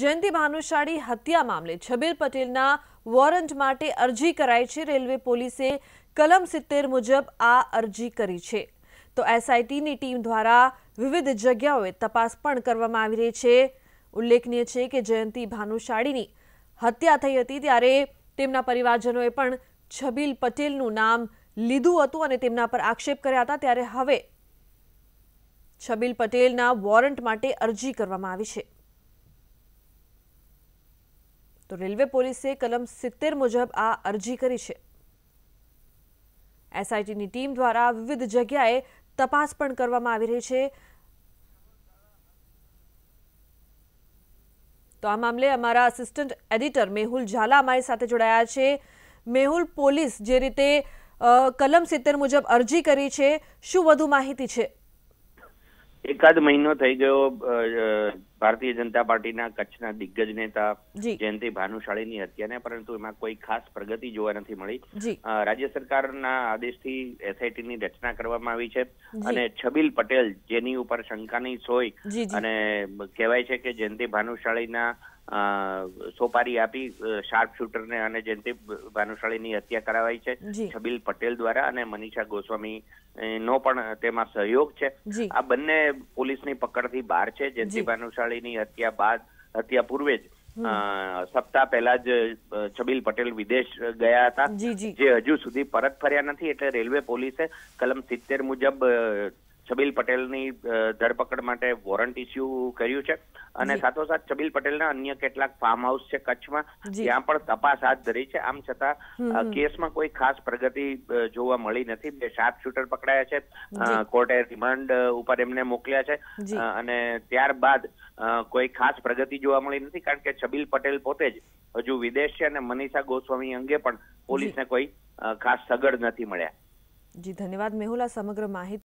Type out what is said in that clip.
જયંતિ ભાનુશાળી હત્યા મામલે છબીર પટેલના વોરંટ માટે અરજી કરાઈ છે રેલવે પોલીસે કલમ સિત્તેર મુજબ આ અરજી કરી છે તો એસઆઈટીની ટીમ દ્વારા વિવિધ જગ્યાઓએ તપાસ પણ કરવામાં આવી રહી છે ઉલ્લેખનીય છે કે જયંતિ ભાનુશાળીની હત્યા થઈ હતી ત્યારે તેમના પરિવારજનોએ પણ છબીલ પટેલનું નામ લીધું હતું અને તેમના પર આક્ષેપ કર્યા હતા ત્યારે હવે છબીલ પટેલના વોરંટ માટે અરજી કરવામાં આવી છે તો રેલવે પોલીસે કલમ સિત્તેર મુજબ આ અરજી કરી છે એસઆઈટીની ટીમ દ્વારા વિવિધ જગ્યાએ તપાસ પણ કરવામાં આવી રહી છે તો આ મામલે અમારા અસિસ્ટન્ટ એડિટર મેહુલ ઝાલા અમારી સાથે જોડાયા છે મેહુલ પોલીસ જે રીતે કલમ સિત્તેર મુજબ અરજી કરી છે શું વધુ માહિતી છે એકાદ મહિનો થઈ ગયો ભારતીય જનતા પાર્ટીના કચ્છના દિગ્ગજ નેતા જયંતિ ભાનુશાળીની હત્યાને પરંતુ એમાં કોઈ ખાસ પ્રગતિ જોવા નથી મળી રાજ્ય સરકારના આદેશથી એસઆઈટીની રચના કરવામાં આવી છે અને છબીલ પટેલ જેની ઉપર શંકાની સોય અને કહેવાય છે કે જયંતિ ભાનુશાળીના સોપારી આપી શાર્પ શૂટરને અને જયંતિ ભાનુશાળીની હત્યા કરાવાઈ છે છબીલ પટેલ દ્વારા અને મનીષા ગોસ્વામી નો પણ તેમાં સહયોગ છે આ બંને પોલીસની પકડથી બહાર છે જયંતિ ભાનુશાળીની હત્યા બાદ હત્યા પૂર્વે જ સપ્તાહ પહેલા જ છબીલ પટેલ વિદેશ ગયા હતા જે હજુ સુધી પરત ફર્યા નથી એટલે રેલવે પોલીસે કલમ સિત્તેર મુજબ છબીલ પટેલની ધરપકડ માટે વોરંટ ઇસ્યુ કર્યું છે અને સાથોસાથ છબીલ પટેલના અન્ય કેટલાક ફાર્મ હાઉસ છે કચ્છમાં ત્યાં પણ તપાસ હાથ ધરી છે આમ છતાં કેસમાં કોઈ ખાસ પ્રગતિ જોવા મળી નથી બે શાર્પ શૂટર પકડાયા છે કોર્ટે રિમાન્ડ ઉપર એમને મોકલ્યા છે અને ત્યારબાદ કોઈ ખાસ પ્રગતિ જોવા મળી નથી કારણ કે છબીલ પટેલ પોતે જ હજુ વિદેશ છે અને મનીષા ગોસ્વામી અંગે પણ પોલીસને કોઈ ખાસ સગડ નથી મળ્યા જી ધન્યવાદ મેહુલ સમગ્ર માહિતી